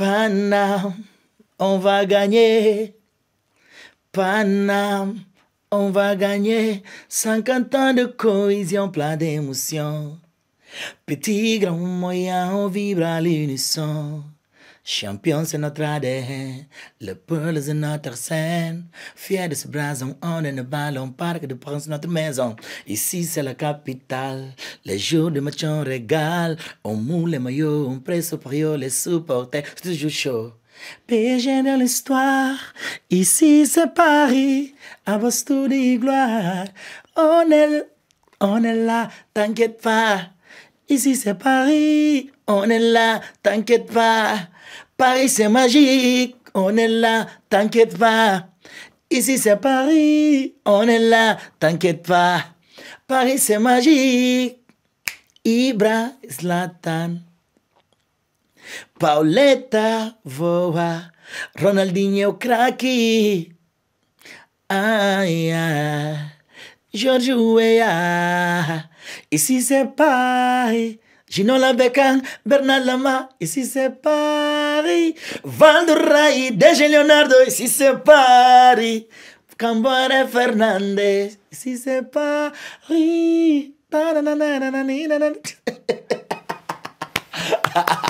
Panam, on va gagner. Panam, on va gagner. 50 ans de cohésion, plein d'émotion. Petit, grand, moyen, on vibre à l'unisson. Champion, c'est notre ADN. Le peuple, c'est notre scène. Fier de ce brason on est le ballon. Parc de France, notre maison. Ici, c'est la capitale. Les jours de match, on régale. On moule les maillots, on presse au les supporters. C'est toujours chaud. PSG dans l'histoire, ici c'est Paris, à vos gloire. On est, on est là, t'inquiète pas. Ici c'est Paris, on est là, t'inquiète pas. Paris c'est magique, on est là, t'inquiète pas. Ici c'est Paris, on est là, t'inquiète pas. Paris c'est magique. Ibra Zlatan. Pauletta Voa. Ronaldinho Kraki Aïe, aïe. Ici c'est Paris. Ginola Becan, Bernard Lama, y si se pari. Valdo Ray, Deje Leonardo, y si se pari. Cambore Fernández, y si se pari.